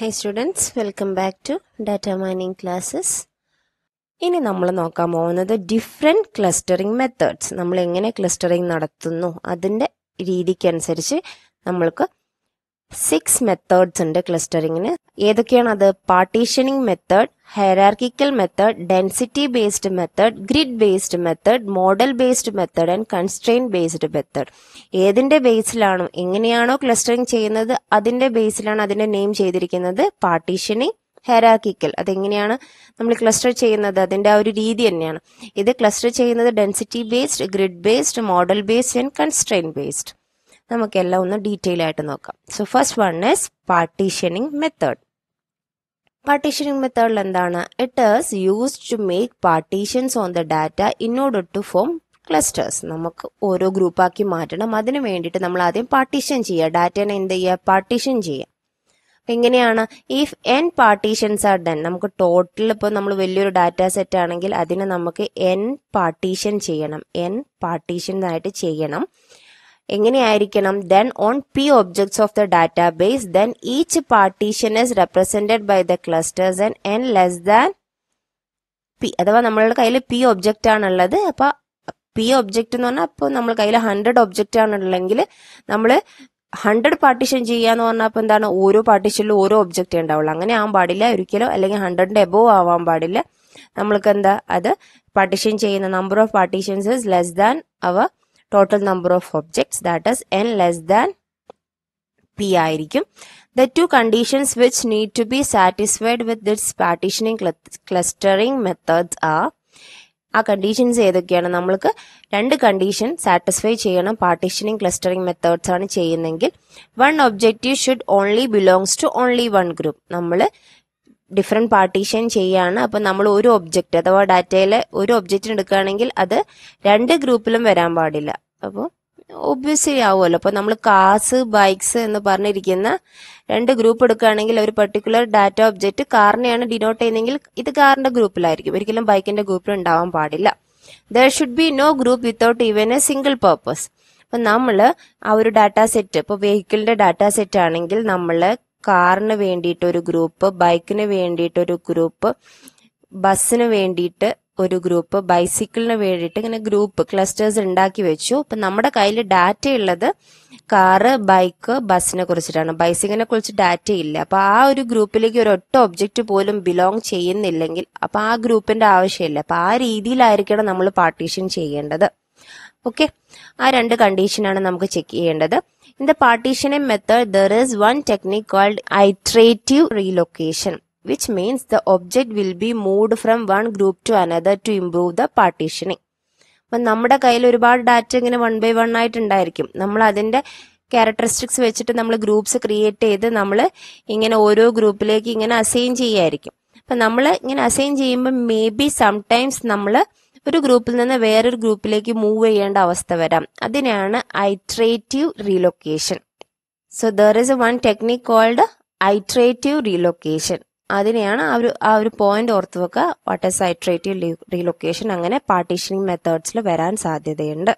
High students welcome back to data mining classes ഇനി നമ്മൾ നോക്കാൻ പോകുന്നത് ഡിഫറെൻറ്റ് ക്ലസ്റ്ററിങ് മെത്തേഡ്സ് നമ്മൾ എങ്ങനെ ക്ലസ്റ്ററിങ് നടത്തുന്നു അതിൻ്റെ രീതിക്കനുസരിച്ച് നമ്മൾക്ക് സിക്സ് മെത്തേഡ്സ് ഉണ്ട് ക്ലസ്റ്ററിങ്ങിന് ഏതൊക്കെയാണ് അത് partitioning method hierarchical method density based method grid based method model based method and constraint based method ഏതിന്റെ ബേസിലാണോ എങ്ങനെയാണോ ക്ലസ്റ്ററിങ് ചെയ്യുന്നത് അതിന്റെ ബേസിലാണ് അതിന്റെ നെയിം ചെയ്തിരിക്കുന്നത് പാർട്ടീഷനിങ് ഹെറാക്കിക്കൽ അതെങ്ങനെയാണ് നമ്മൾ ക്ലസ്റ്റർ ചെയ്യുന്നത് അതിന്റെ ആ ഒരു രീതി തന്നെയാണ് ഇത് ക്ലസ്റ്റർ ചെയ്യുന്നത് density based grid based model based and constraint based എല്ലാം ഒന്ന് ഡീറ്റെയിൽ ആയിട്ട് നോക്കാം so first one is partitioning method partitioning മെത്തേഡിൽ എന്താണ് it is used to make partitions on the data in order to form clusters നമുക്ക് ഓരോ ഗ്രൂപ്പാക്കി മാറ്റണം അതിന് വേണ്ടിയിട്ട് നമ്മൾ ആദ്യം പാർട്ടീഷൻ ചെയ്യുക ഡാറ്റേനെ എന്ത് ചെയ്യുക പാർട്ടീഷൻ ചെയ്യുക എങ്ങനെയാണ് if n partitions are done നമുക്ക് ടോട്ടൽ ഇപ്പോൾ നമ്മൾ വലിയൊരു ഡാറ്റ സെറ്റ് ആണെങ്കിൽ അതിനെ നമുക്ക് എൻ പാർട്ടീഷൻ ചെയ്യണം എൻ പാർട്ടീഷൻ ആയിട്ട് ചെയ്യണം എങ്ങനെയായിരിക്കണം then on p objects of the database then each partition is represented by the clusters and n less than p അഥവാ നമ്മളുടെ കയ്യിൽ പി ഒബ്ജക്റ്റ് ആണുള്ളത് അപ്പോൾ പി ഒബ്ജക്റ്റ് എന്ന് പറഞ്ഞാൽ അപ്പൊ നമ്മൾ കയ്യിൽ ഹൺഡ്രഡ് ഒബ്ജക്റ്റ് ആണുള്ളെങ്കിൽ നമ്മൾ ഹൺഡ്രഡ് പാർട്ടീഷൻ ചെയ്യാന്ന് പറഞ്ഞാൽ അപ്പോൾ എന്താണ് ഓരോ പാർട്ടീഷനിലും ഓരോ ഒബ്ജക്റ്റ് ഉണ്ടാവുള്ളൂ അങ്ങനെ ആവാൻ പാടില്ല ഒരിക്കലും അല്ലെങ്കിൽ ഹൺഡ്രഡിന്റെ എബോവ് ആവാൻ പാടില്ല നമ്മൾക്ക് എന്താ അത് പാർട്ടീഷൻ ചെയ്യുന്ന number of partitions is less than our total number of objects that is n less than p ആയിരിക്കും the two conditions which need to be satisfied with its partitioning clustering methods are ആ conditions ഏതൊക്കെയാണ് നമ്മൾക്ക് രണ്ട് condition satisfy ചെയ്യണം partitioning clustering methods ആണ് ചെയ്യുന്നതെങ്കിൽ one objective should only belongs to only one group നമ്മൾ different partition ചെയ്യാണ് അപ്പം നമ്മൾ ഒരു ഒബ്ജക്റ്റ് അഥവാ ഡാറ്റയിൽ ഒരു ഒബ്ജക്റ്റ് എടുക്കുകയാണെങ്കിൽ അത് രണ്ട് ഗ്രൂപ്പിലും വരാൻ പാടില്ല അപ്പോൾ ഒബ്വിയസ്ലി ആവുമല്ലോ അപ്പോൾ നമ്മൾ കാസ് ബൈക്സ് എന്ന് പറഞ്ഞിരിക്കുന്ന രണ്ട് ഗ്രൂപ്പ് എടുക്കുകയാണെങ്കിൽ ഒരു പെർട്ടിക്കുലർ ഡാറ്റ ഒബ്ജക്റ്റ് കാറിനെയാണ് ഡിനോട്ട് ചെയ്യുന്നതെങ്കിൽ ഇത് കാറിന്റെ ഗ്രൂപ്പിലായിരിക്കും ഒരിക്കലും ബൈക്കിന്റെ ഗ്രൂപ്പിൽ ഉണ്ടാവാൻ പാടില്ല there should be no group without even a single purpose അപ്പം നമ്മൾ ആ ഒരു ഡാറ്റ സെറ്റ് ഇപ്പോൾ വെഹിക്കിളിൻ്റെ ഡാറ്റ സെറ്റ് ആണെങ്കിൽ നമ്മൾ കാറിന് വേണ്ടിയിട്ട് ഒരു ഗ്രൂപ്പ് ബൈക്കിന് വേണ്ടിയിട്ട് ഒരു ഗ്രൂപ്പ് ബസ്സിന് വേണ്ടിയിട്ട് ഒരു ഗ്രൂപ്പ് ബൈസിക്കിളിന് വേണ്ടിയിട്ട് ഇങ്ങനെ ഗ്രൂപ്പ് ക്ലസ്റ്റേഴ്സ് ഉണ്ടാക്കി വെച്ചു അപ്പൊ നമ്മുടെ കയ്യിൽ ഡാറ്റ ഉള്ളത് കാറ് ബൈക്ക് ബസ്സിനെ കുറിച്ചിട്ടാണ് ബൈസിക്കിനെ കുറിച്ച് ഡാറ്റ ഇല്ല അപ്പോൾ ആ ഒരു ഗ്രൂപ്പിലേക്ക് ഒരു ഒറ്റ ഒബ്ജക്റ്റ് പോലും ബിലോങ് ചെയ്യുന്നില്ലെങ്കിൽ അപ്പോൾ ആ ഗ്രൂപ്പിന്റെ ആവശ്യമില്ല അപ്പോൾ ആ രീതിയിലായിരിക്കണം നമ്മൾ പാർട്ടീഷൻ ചെയ്യേണ്ടത് ഓക്കെ ആ രണ്ട് കണ്ടീഷനാണ് നമുക്ക് ചെക്ക് ചെയ്യേണ്ടത് In the partitioning method, there is one technique called iterative relocation, which means the object will be moved from one group to another to improve the partitioning. അപ്പം നമ്മുടെ കയ്യിൽ ഒരുപാട് ഡാറ്റ ഇങ്ങനെ വൺ ബൈ വൺ ആയിട്ടുണ്ടായിരിക്കും നമ്മൾ അതിൻ്റെ characteristics വെച്ചിട്ട് നമ്മൾ groups create ചെയ്ത് നമ്മൾ ഇങ്ങനെ ഓരോ ഗ്രൂപ്പിലേക്ക് ഇങ്ങനെ അസൈൻ ചെയ്യായിരിക്കും അപ്പം നമ്മൾ ഇങ്ങനെ അസൈൻ ചെയ്യുമ്പോൾ മേ ബി സംടൈംസ് നമ്മൾ ഒരു ഗ്രൂപ്പിൽ നിന്ന് വേറൊരു ഗ്രൂപ്പിലേക്ക് മൂവ് ചെയ്യേണ്ട അവസ്ഥ വരാം അതിനെയാണ് iterative relocation so there is one technique called iterative relocation അതിനെയാണ് ആ ഒരു ആ ഒരു പോയിന്റ് ഓർത്ത് വെക്കുക വാട്ട് ഇസ് ഐട്രേറ്റീവ് റീലൊക്കേഷൻ അങ്ങനെ പാർട്ടീഷനിങ് മെത്തേഡ്സിൽ വരാൻ സാധ്യതയുണ്ട്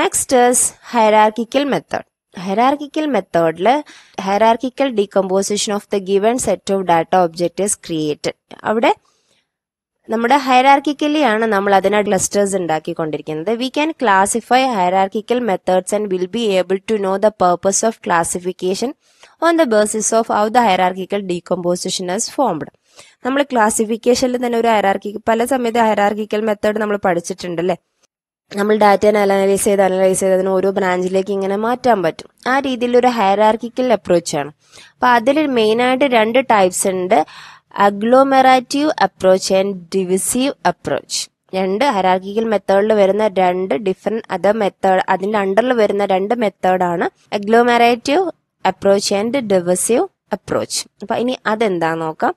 next is hierarchical method hierarchical മെത്തേഡിൽ hierarchical decomposition of the given set of data object is created അവിടെ നമ്മുടെ ആണ് നമ്മൾ അതിനെ ക്ലസ്റ്റേഴ്സ് ഉണ്ടാക്കിക്കൊണ്ടിരിക്കുന്നത് we can classify hierarchical methods and will be able to know the purpose of classification on the basis of how the hierarchical decomposition as formed നമ്മൾ ക്ലാസിഫിക്കേഷനിൽ തന്നെ ഒരു ഹൈറാർക്കി പല സമയത്ത് ഹൈറാർക്കിക്കൽ മെത്തേഡ് നമ്മൾ പഠിച്ചിട്ടുണ്ട് അല്ലേ നമ്മൾ ഡാറ്റ അനലൈസ് ചെയ്ത് അനലൈസ് ചെയ്ത് അതിന് ഓരോ ബ്രാഞ്ചിലേക്ക് ഇങ്ങനെ മാറ്റാൻ പറ്റും ആ രീതിയിൽ ഒരു ഹൈറാർക്കിക്കൽ ആണ് അപ്പോൾ അതിൽ മെയിനായിട്ട് രണ്ട് ടൈപ്സ് ഉണ്ട് agglomerative approach and divisive approach രണ്ട് ഹരാർക്കിക്കൽ മെത്തേഡിൽ വരുന്ന രണ്ട് ഡിഫറെന്റ് അതർ മെത്തേഡ് അതിന്റെ അണ്ടറിൽ വരുന്ന രണ്ട് മെത്തേഡാണ് agglomerative approach and divisive approach അപ്പൊ ഇനി അതെന്താ നോക്കാം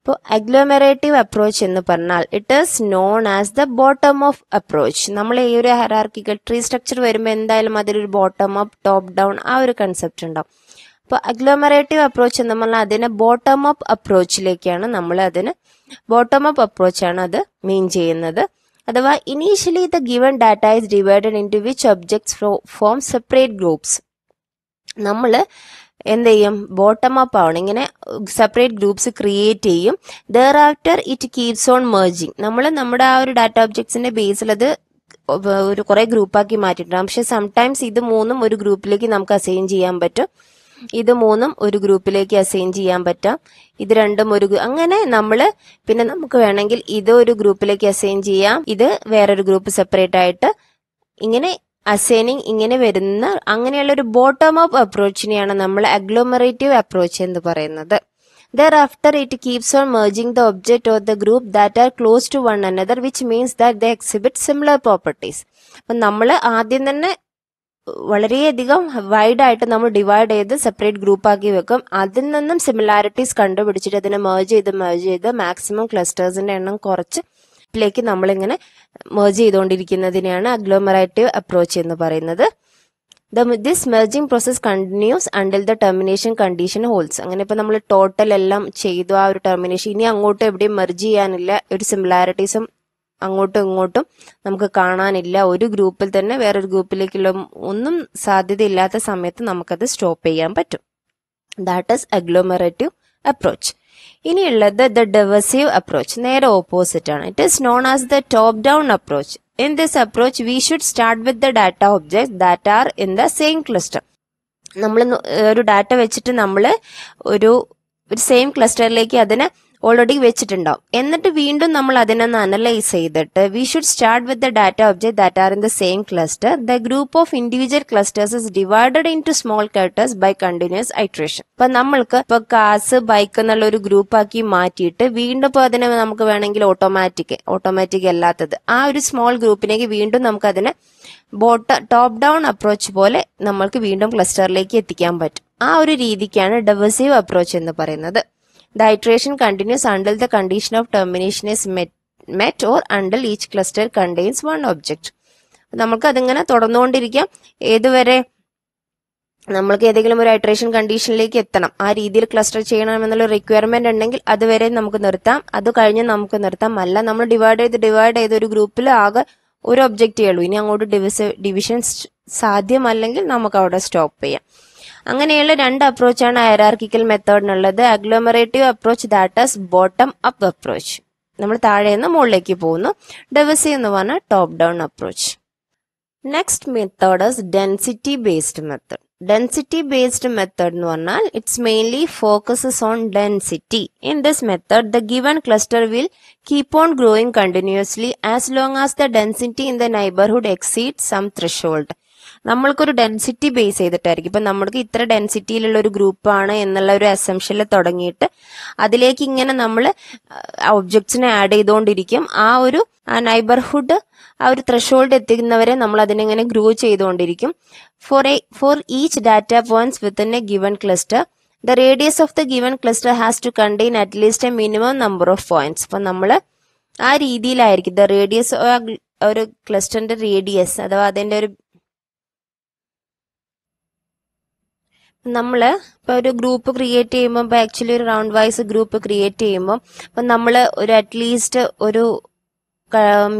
അപ്പോൾ അഗ്ലോമെറേറ്റീവ് അപ്രോച്ച് എന്ന് പറഞ്ഞാൽ it is known as the bottom up approach നമ്മൾ ഈ ഒരു ഹെറാർക്കിക്കൽ ട്രീ സ്ട്രക്ചർ വരുമ്പോൾ എന്തായാലും അതിലൊരു ബോട്ടം അപ്പ് ടോപ്പ് ഡൗൺ ആ ഒരു കൺസെപ്റ്റ് ഉണ്ടാവും അപ്പോൾ അഗ്ലോമറേറ്റീവ് അപ്രോച്ച് എന്ന് പറഞ്ഞാൽ അതിനെ ബോട്ടം അപ്പ് അപ്രോച്ചിലേക്കാണ് നമ്മൾ അതിന് ബോട്ടം അപ്പ് അപ്രോച്ചാണ് അത് മീൻ ചെയ്യുന്നത് അഥവാ initially the given data is divided into which objects form separate groups നമ്മൾ എന്ത് ചെയ്യും ബോട്ടം അപ്പ് ആണ് ഇങ്ങനെ സെപ്പറേറ്റ് ഗ്രൂപ്പ്സ് ക്രിയേറ്റ് ചെയ്യും thereafter it keeps on merging നമ്മൾ നമ്മുടെ ആ ഒരു ഡാറ്റ ഒബ്ജക്ട്സിന്റെ ബേസിൽ അത് ഒരു കുറേ ഗ്രൂപ്പാക്കി മാറ്റിയിട്ടുണ്ട് പക്ഷേ സംടൈംസ് ഇത് മൂന്നും ഒരു ഗ്രൂപ്പിലേക്ക് നമുക്ക് അസൈൻ ചെയ്യാൻ പറ്റും ഇത് മൂന്നും ഒരു ഗ്രൂപ്പിലേക്ക് അസൈൻ ചെയ്യാൻ പറ്റാം ഇത് രണ്ടും ഒരു അങ്ങനെ നമ്മൾ പിന്നെ നമുക്ക് വേണമെങ്കിൽ ഇത് ഒരു ഗ്രൂപ്പിലേക്ക് അസൈൻ ചെയ്യാം ഇത് വേറൊരു ഗ്രൂപ്പ് സെപ്പറേറ്റ് ആയിട്ട് ഇങ്ങനെ അസൈനിങ് ഇങ്ങനെ വരുന്ന അങ്ങനെയുള്ള ഒരു ബോട്ടം അപ്പ് അപ്രോച്ചിനെയാണ് നമ്മൾ അഗ്ലോമറേറ്റീവ് അപ്രോച്ച് എന്ന് പറയുന്നത് after it keeps on merging the object of the group that are close to one another which means that they exhibit similar properties. അപ്പം നമ്മൾ ആദ്യം തന്നെ വളരെയധികം വൈഡായിട്ട് നമ്മൾ ഡിവൈഡ് ചെയ്ത് സെപ്പറേറ്റ് ഗ്രൂപ്പാക്കി വെക്കും അതിൽ നിന്നും സിമിലാരിറ്റീസ് കണ്ടുപിടിച്ചിട്ട് അതിനെ മേർജ് ചെയ്ത് മേർജ് ചെയ്ത് മാക്സിമം ക്ലസ്റ്റേഴ്സിന്റെ എണ്ണം കുറച്ച് ിലേക്ക് നമ്മളിങ്ങനെ മെർജ് ചെയ്തുകൊണ്ടിരിക്കുന്നതിനെയാണ് അഗ്ലോമറേറ്റീവ് അപ്രോച്ച് എന്ന് പറയുന്നത് the this merging process continues until the termination condition holds അങ്ങനെ ഇപ്പൊ നമ്മൾ ടോട്ടൽ എല്ലാം ചെയ്തു ആ ഒരു ടെർമിനേഷൻ ഇനി അങ്ങോട്ട് എവിടെയും മെർജ് ചെയ്യാനില്ല ഒരു സിമിലാരിറ്റീസും അങ്ങോട്ടും ഇങ്ങോട്ടും നമുക്ക് കാണാനില്ല ഒരു ഗ്രൂപ്പിൽ തന്നെ വേറൊരു ഗ്രൂപ്പിലേക്കുള്ള ഒന്നും സാധ്യതയില്ലാത്ത സമയത്ത് നമുക്കത് സ്റ്റോപ്പ് ചെയ്യാൻ പറ്റും ദാറ്റ് ഈസ് അഗ്ലോമറേറ്റീവ് അപ്രോച്ച് ഇനിയുള്ളത് ദ ഡെവസീവ് അപ്രോച്ച് നേരെ ഓപ്പോസിറ്റ് ആണ് it is known as the top down approach in this approach we should start with the data object that are in the same cluster നമ്മൾ ഒരു data വെച്ചിട്ട് നമ്മൾ ഒരു ഒരു same ക്ലസ്റ്ററിലേക്ക് അതിനെ ഓൾറെഡി വെച്ചിട്ടുണ്ടാവും എന്നിട്ട് വീണ്ടും നമ്മൾ അതിനൊന്ന് അനലൈസ് ചെയ്തിട്ട് we should start with the data object that are in the same cluster the group of individual clusters is divided into small clusters by continuous iteration ഇപ്പൊ നമ്മൾക്ക് ഇപ്പൊ കാസ് ബൈക്ക് എന്നുള്ള ഒരു ഗ്രൂപ്പാക്കി മാറ്റിയിട്ട് വീണ്ടും ഇപ്പൊ അതിനെ നമുക്ക് വേണമെങ്കിൽ ഓട്ടോമാറ്റിക് ഓട്ടോമാറ്റിക് അല്ലാത്തത് ആ ഒരു സ്മോൾ ഗ്രൂപ്പിനേക്ക് വീണ്ടും അതിനെ ബോട്ട ടോപ്പ് ഡൗൺ അപ്രോച്ച് പോലെ നമ്മൾക്ക് വീണ്ടും ക്ലസ്റ്ററിലേക്ക് എത്തിക്കാൻ പറ്റും ആ ഒരു രീതിക്കാണ് ഡെവേസീവ് അപ്രോച്ച് എന്ന് പറയുന്നത് The iteration continues until the condition of termination is met, met or until each cluster contains one object. നമുക്ക് അതിങ്ങനെ തുടർന്നുകൊണ്ടിരിക്കാം ഏതുവരെ നമ്മൾക്ക് ഏതെങ്കിലും ഒരു ഹൈഡ്രേഷൻ കണ്ടീഷനിലേക്ക് എത്തണം ആ രീതിയിൽ ക്ലസ്റ്റർ ചെയ്യണം എന്നുള്ള റിക്വയർമെന്റ് ഉണ്ടെങ്കിൽ അതുവരെ നമുക്ക് നിർത്താം അത് കഴിഞ്ഞ് നമുക്ക് നിർത്താം അല്ല നമ്മൾ ഡിവൈഡ് ചെയ്ത് ഡിവൈഡ് ചെയ്ത് ഒരു ഗ്രൂപ്പിൽ ആകെ ഒരു ഒബ്ജക്റ്റേ ഉള്ളൂ ഇനി അങ്ങോട്ട് ഡിവിസ് ഡിവിഷൻസ് സാധ്യമല്ലെങ്കിൽ നമുക്ക് അവിടെ സ്റ്റോപ്പ് ചെയ്യാം അങ്ങനെയുള്ള രണ്ട് അപ്രോച്ചാണ് ഹയറാർക്കിക്കൽ മെത്തേഡിനുള്ളത് agglomerative approach that as bottom up approach നമ്മൾ താഴെ നിന്ന് മുകളിലേക്ക് പോകുന്നു ഡെവസി എന്ന് പറഞ്ഞാൽ top down approach next method as density based method density based method എന്ന് പറഞ്ഞാൽ it's mainly focuses on density in this method the given cluster will keep on growing continuously as long as the density in the neighbourhood exceed some threshold നമ്മൾക്കൊരു density base ചെയ്തിട്ടായിരിക്കും ഇപ്പം നമ്മൾക്ക് ഇത്ര ഡെൻസിറ്റിയിലുള്ള ഒരു ഗ്രൂപ്പാണ് എന്നുള്ള ഒരു അസംഷനിൽ തുടങ്ങിയിട്ട് അതിലേക്ക് ഇങ്ങനെ നമ്മൾ ഒബ്ജക്ട്സിനെ ആഡ് ചെയ്തുകൊണ്ടിരിക്കും ആ ഒരു നൈബർഹുഡ് ആ ഒരു ത്രഷോൾഡ് എത്തിക്കുന്നവരെ നമ്മൾ അതിനെങ്ങനെ ഗ്രോ ചെയ്തുകൊണ്ടിരിക്കും for a for each data points within a given cluster the radius of the given cluster has to contain at least a minimum number of points അപ്പം നമ്മൾ ആ രീതിയിലായിരിക്കും ദ റേഡിയസ് ഒരു ക്ലസ്റ്ററിന്റെ റേഡിയസ് അഥവാ അതിന്റെ ഒരു നമ്മൾ ഇപ്പോൾ ഒരു ഗ്രൂപ്പ് ക്രിയേറ്റ് ചെയ്യുമ്പോൾ ഇപ്പോൾ ആക്ച്വലി ഒരു റൗണ്ട് വൈസ് ഗ്രൂപ്പ് ക്രിയേറ്റ് ചെയ്യുമ്പോൾ ഇപ്പം നമ്മൾ ഒരു അറ്റ്ലീസ്റ്റ് ഒരു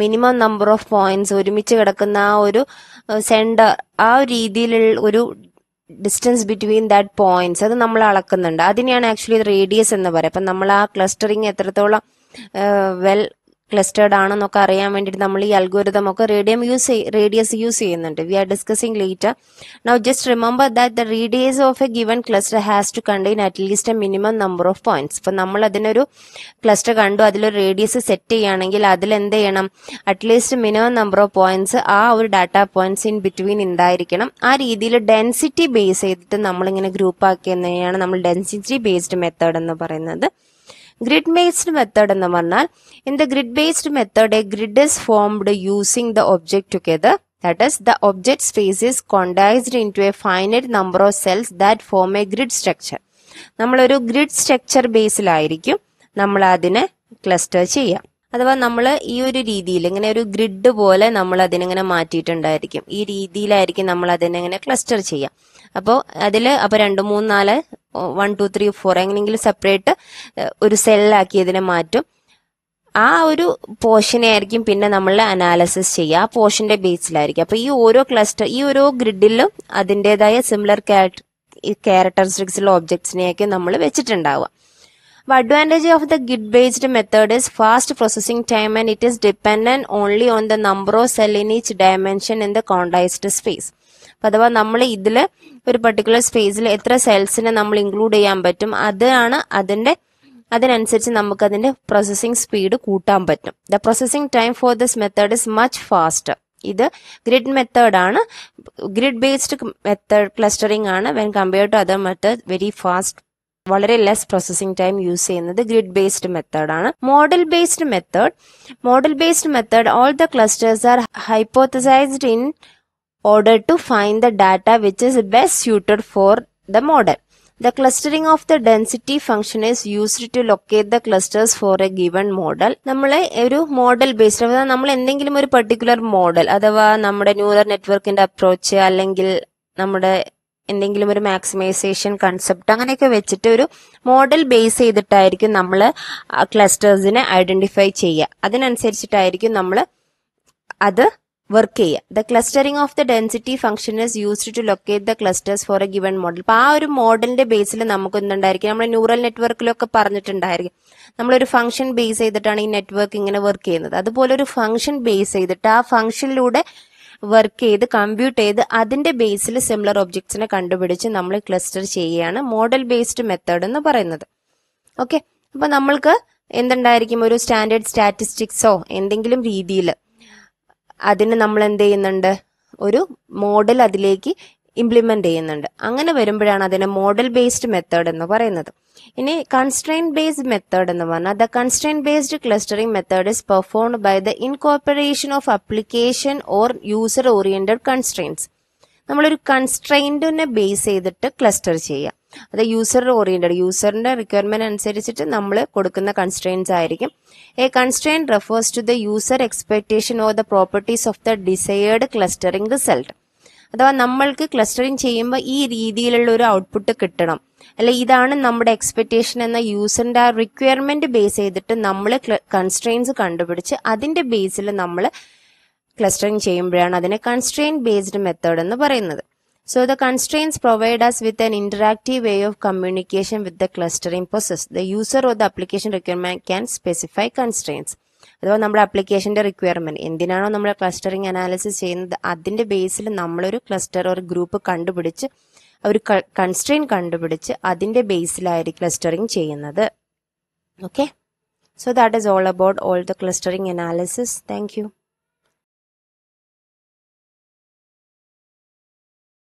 മിനിമം നമ്പർ ഓഫ് പോയിന്റ്സ് ഒരുമിച്ച് കിടക്കുന്ന ആ ഒരു സെന്റർ ആ രീതിയിലുള്ള ഒരു ഡിസ്റ്റൻസ് ബിറ്റ്വീൻ ദാറ്റ് പോയിന്റ്സ് അത് നമ്മൾ അളക്കുന്നുണ്ട് അതിനെയാണ് ആക്ച്വലി റേഡിയസ് എന്ന് പറയുക അപ്പം നമ്മൾ ആ ക്ലസ്റ്ററിങ് എത്രത്തോളം വെൽ ക്ലസ്റ്റേർഡ് ആണെന്നൊക്കെ അറിയാൻ വേണ്ടിട്ട് നമ്മൾ ഈ അൽഗോരിതം ഒക്കെ റേഡിയം യൂസ് റേഡിയസ് യൂസ് ചെയ്യുന്നുണ്ട് we are discussing later now just remember that the radius of a given cluster has to contain at least a minimum number of points ഇപ്പൊ നമ്മൾ അതിനൊരു ക്ലസ്റ്റർ കണ്ടു അതിലൊരു റേഡിയസ് സെറ്റ് ചെയ്യുകയാണെങ്കിൽ അതിൽ എന്ത് ചെയ്യണം at least minimum number of points ആ ഒരു ഡാറ്റ പോയിന്റ്സ് ഇൻ ബിറ്റ്വീൻ ഉണ്ടായിരിക്കണം ആ രീതിയിൽ ഡെൻസിറ്റി ബേസ് ചെയ്തിട്ട് നമ്മളിങ്ങനെ ഗ്രൂപ്പ് എന്നതിനെയാണ് നമ്മൾ ഡെൻസിറ്റി ബേസ്ഡ് മെത്തേഡ് എന്ന് പറയുന്നത് ഗ്രിഡ് ബേസ്ഡ് മെത്തേഡ് എന്ന് പറഞ്ഞാൽ in the grid based method a grid is formed using the object together that is the object space is quantised into a finite number of cells that form a grid structure നമ്മളൊരു grid structure ബേസിലായിരിക്കും നമ്മൾ അതിനെ cluster ചെയ്യാം അഥവാ നമ്മൾ ഈ ഒരു രീതിയിൽ ഇങ്ങനെ ഒരു ഗ്രിഡ് പോലെ നമ്മൾ അതിനെങ്ങനെ മാറ്റിയിട്ടുണ്ടായിരിക്കും ഈ രീതിയിലായിരിക്കും നമ്മൾ അതിനെങ്ങനെ ക്ലസ്റ്റർ ചെയ്യാം അപ്പോൾ അതിൽ അപ്പോൾ രണ്ട് മൂന്ന് നാല് വൺ ടു ത്രീ ഫോർ എങ്ങനെയെങ്കിലും സെപ്പറേറ്റ് ഒരു സെല്ലാക്കി ഇതിനെ മാറ്റും ആ ഒരു പോർഷനെ ആയിരിക്കും പിന്നെ നമ്മൾ അനാലിസിസ് ചെയ്യുക ആ പോർഷന്റെ ബേസിലായിരിക്കും അപ്പോൾ ഈ ഓരോ ക്ലസ്റ്റർ ഈ ഓരോ ഗ്രിഡിലും അതിൻ്റെതായ സിമിലർ ക്യാരക്ടറിസ്റ്റിക്സുള്ള ഒബ്ജക്ട്സിനെയൊക്കെ നമ്മൾ വെച്ചിട്ടുണ്ടാവുക അപ്പോൾ advantage of the grid based method is fast processing time and it is dependent only on the number of cell in each dimension in the quantised space അപ്പം അഥവാ നമ്മൾ ഇതിൽ ഒരു പർട്ടിക്കുലർ സ്പേസിൽ എത്ര സെൽസിനെ നമ്മൾ ഇൻക്ലൂഡ് ചെയ്യാൻ പറ്റും അതാണ് അതിൻ്റെ അതിനനുസരിച്ച് നമുക്ക് അതിൻ്റെ പ്രോസസ്സിംഗ് സ്പീഡ് കൂട്ടാൻ പറ്റും the processing time for this method is much faster ഇത് ഗ്രിഡ് മെത്തേഡ് ആണ് ഗ്രിഡ് ബേസ്ഡ് മെത്തേഡ് ക്ലസ്റ്ററിംഗ് ആണ് when compare to other method very fast വളരെ ലെസ് പ്രോസസ്സിംഗ് ടൈം യൂസ് ചെയ്യുന്നത് ഗ്രിഡ് ബേസ്ഡ് മെത്തേഡ് ആണ് model based method model based method all the clusters are hypothesised in order to find the data which is best suited for the model. The clustering of the density function is used to locate the clusters for a given model. നമ്മളെ ഒരു model based അഥവാ നമ്മൾ എന്തെങ്കിലും ഒരു particular model അഥവാ നമ്മുടെ neural നെറ്റ്വർക്കിന്റെ approach അല്ലെങ്കിൽ നമ്മുടെ എന്തെങ്കിലും ഒരു മാക്സിമൈസേഷൻ കൺസെപ്റ്റ് അങ്ങനെയൊക്കെ വെച്ചിട്ട് ഒരു മോഡൽ ബേസ് ചെയ്തിട്ടായിരിക്കും നമ്മൾ ക്ലസ്റ്റേഴ്സിനെ ഐഡന്റിഫൈ ചെയ്യുക അതിനനുസരിച്ചിട്ടായിരിക്കും നമ്മൾ അത് വർക്ക് ചെയ്യുക the clustering of the density function is used to locate the clusters for a given model അപ്പൊ ആ ഒരു മോഡലിന്റെ ബേസിൽ നമുക്ക് എന്തുണ്ടായിരിക്കും നമ്മൾ ന്യൂറൽ നെറ്റ്വർക്കിലൊക്കെ പറഞ്ഞിട്ടുണ്ടായിരിക്കും നമ്മളൊരു ഫംഗ്ഷൻ ബേസ് ചെയ്തിട്ടാണ് ഈ നെറ്റ്വർക്ക് ഇങ്ങനെ വർക്ക് ചെയ്യുന്നത് അതുപോലെ ഒരു ഫംഗ്ഷൻ ബേസ് ചെയ്തിട്ട് ആ ഫംഗ്ഷനിലൂടെ വർക്ക് ചെയ്ത് കമ്പ്യൂട്ട് ചെയ്ത് അതിന്റെ ബേസിൽ സിമിലർ ഒബ്ജക്ട്സിനെ കണ്ടുപിടിച്ച് നമ്മൾ ക്ലസ്റ്റർ ചെയ്യുകയാണ് മോഡൽ ബേസ്ഡ് മെത്തേഡ് എന്ന് പറയുന്നത് ഓക്കെ അപ്പോൾ നമ്മൾക്ക് എന്തുണ്ടായിരിക്കും ഒരു സ്റ്റാൻഡേർഡ് സ്റ്റാറ്റിസ്റ്റിക്സോ എന്തെങ്കിലും രീതിയിൽ അതിന് നമ്മൾ എന്ത് ചെയ്യുന്നുണ്ട് ഒരു മോഡൽ അതിലേക്ക് ഇംപ്ലിമെൻ്റ് ചെയ്യുന്നുണ്ട് അങ്ങനെ വരുമ്പോഴാണ് അതിനെ മോഡൽ ബേസ്ഡ് മെത്തേഡ് എന്ന് പറയുന്നത് ഇനി കൺസ്ട്രെയിൻ ബേസ്ഡ് മെത്തേഡ് എന്ന് പറഞ്ഞാൽ the constraint based clustering method is performed by the incorporation of application or user oriented constraints നമ്മളൊരു കൺസ്ട്രെയിൻറ്റിനെ ബേസ് ചെയ്തിട്ട് ക്ലസ്റ്റർ ചെയ്യുക അത് യൂസർ ഓറിയൻറ്റഡ് യൂസറിൻ്റെ റിക്വയർമെൻറ്റ് അനുസരിച്ചിട്ട് നമ്മൾ കൊടുക്കുന്ന കൺസ്ട്രെയിൻസ് ആയിരിക്കും a constraint refers to the user expectation or the properties of the desired clustering result അഥവാ നമ്മൾക്ക് ക്ലസ്റ്ററിംഗ് ചെയ്യുമ്പോൾ ഈ രീതിയിലുള്ള ഒരു ഔട്ട്പുട്ട് കിട്ടണം അല്ലെ ഇതാണ് നമ്മുടെ എക്സ്പെക്റ്റേഷൻ എന്ന യൂസറിന്റെ ആ റിക്വയർമെന്റ് ബേസ് ചെയ്തിട്ട് നമ്മൾ കൺസ്ട്രെയിൻസ് കണ്ടുപിടിച്ച് അതിന്റെ ബേസിൽ നമ്മൾ ക്ലസ്റ്ററിങ് ചെയ്യുമ്പോഴാണ് അതിനെ കൺസ്ട്രെയിൻ ബേസ്ഡ് മെത്തേഡ് എന്ന് പറയുന്നത് So the constraints provide us with an interactive way of communication with the clustering process. The user or the application requirement can specify constraints. അഥവാ നമ്മുടെ അപ്ലിക്കേഷൻ്റെ റിക്വയർമെൻറ്റ് എന്തിനാണോ നമ്മൾ ക്ലസ്റ്ററിങ് അനാലിസിസ് ചെയ്യുന്നത് അതിൻ്റെ ബേസിൽ നമ്മളൊരു ക്ലസ്റ്റർ ഒരു ഗ്രൂപ്പ് കണ്ടുപിടിച്ച് ഒരു കൺസ്ട്രെയിൻ കണ്ടുപിടിച്ച് അതിൻ്റെ ബേസിലായിരിക്കും ക്ലസ്റ്ററിങ് ചെയ്യുന്നത് okay so that is all about all the clustering analysis thank U